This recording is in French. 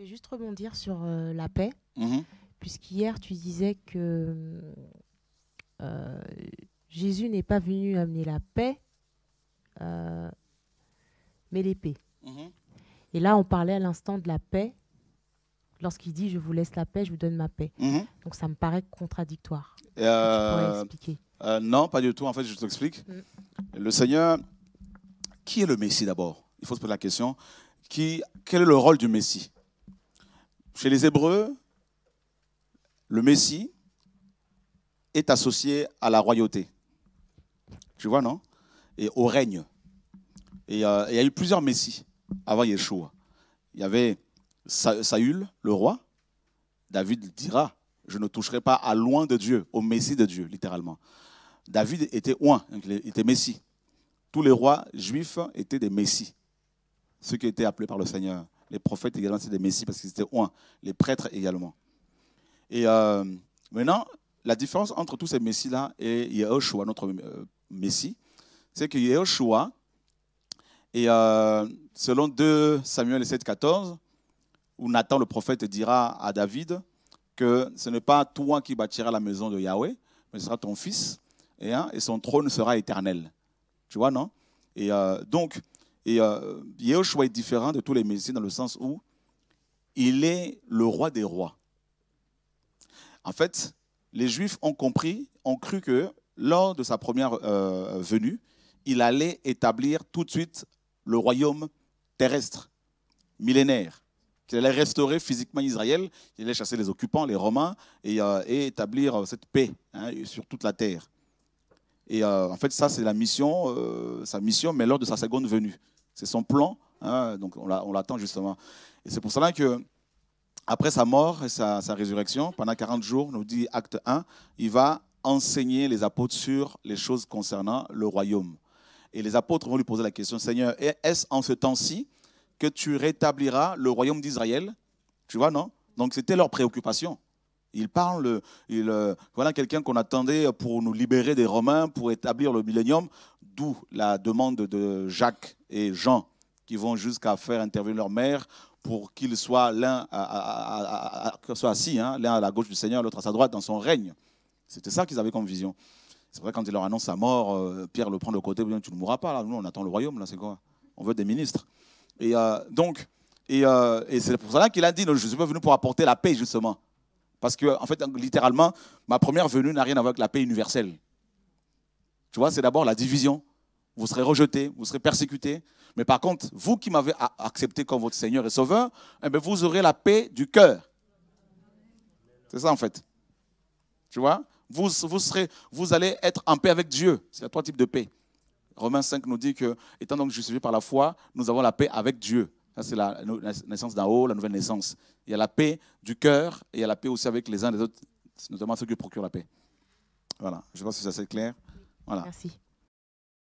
vais juste rebondir sur euh, la paix, mhm. puisqu'hier tu disais que euh, Jésus n'est pas venu amener la paix, euh, mais l'épée. Mhm. Et là, on parlait à l'instant de la paix, lorsqu'il dit Je vous laisse la paix, je vous donne ma paix. Mhm. Donc ça me paraît contradictoire. Non, pas du tout. En fait, je t'explique. Mm. Le Seigneur, qui est le Messie d'abord Il faut se poser la question. Qui, quel est le rôle du Messie chez les Hébreux, le Messie est associé à la royauté. Tu vois, non Et au règne. Et euh, il y a eu plusieurs Messies avant Yeshua. Il y avait Saül, le roi. David dira, je ne toucherai pas à loin de Dieu, au Messie de Dieu, littéralement. David était loin, il était Messie. Tous les rois juifs étaient des Messies, ceux qui étaient appelés par le Seigneur. Les prophètes également, c'est des messies parce qu'ils étaient un. Les prêtres également. Et euh, maintenant, la différence entre tous ces messies-là et Yahushua, notre euh, messie, c'est que Yahushua, et euh, selon 2 Samuel 7, 14, où Nathan le prophète dira à David que ce n'est pas toi qui bâtiras la maison de Yahweh, mais ce sera ton fils, et, hein, et son trône sera éternel. Tu vois, non Et donc, et euh, est différent de tous les messieurs dans le sens où il est le roi des rois. En fait, les Juifs ont compris, ont cru que lors de sa première euh, venue, il allait établir tout de suite le royaume terrestre, millénaire, qu'il allait restaurer physiquement Israël, qu'il allait chasser les occupants, les Romains, et, euh, établir euh, cette paix hein, sur toute la terre. Et euh, en fait, ça, c'est la mission, euh, sa mission, mais lors de sa seconde venue. C'est son plan, hein, donc on l'attend justement. Et c'est pour cela que, après sa mort et sa, sa, résurrection, pendant 40 jours, nous dit Acte 1, il va enseigner les apôtres sur les choses concernant le royaume. Et les apôtres vont lui poser la question, Seigneur, est-ce en ce temps-ci que tu rétabliras le royaume d'Israël Tu vois, non Donc c'était leur préoccupation. Il parle, euh, voilà quelqu'un qu'on attendait pour nous libérer des Romains, pour établir le millénium, d'où la demande de Jacques et Jean, qui vont jusqu'à faire intervenir leur mère pour qu'ils soient l'un à, soit assis, hein, l'un à la gauche du Seigneur, l'autre à sa droite, dans son règne. C'était ça qu'ils avaient comme vision. C'est vrai, quand il leur annonce sa mort, euh, Pierre le prend de côté, tu ne mourras pas, là, nous on attend le royaume, là, c'est quoi On veut des ministres. Et euh, donc, et, c'est pour cela qu'il a dit, je ne suis pas venu pour apporter la paix, justement. Parce que, en fait, littéralement, ma première venue n'a rien à voir avec la paix universelle. Tu vois, c'est d'abord la division. Vous serez rejetés, vous serez persécutés. Mais par contre, vous qui m'avez accepté comme votre Seigneur et Sauveur, eh ben, vous aurez la paix du cœur. C'est ça, en fait. Tu vois vous, serez, vous allez être en paix avec Dieu. C'est y trois types de paix. Romains 5 nous dit que, étant donc justifié par la foi, nous avons la paix avec Dieu. Ça, c'est la naissance d'en haut, la nouvelle naissance. Il y a la paix du cœur et il y a la paix aussi avec les uns et les autres, notamment ceux qui procurent la paix. Voilà, je pense que ça c'est clair. Voilà. Merci.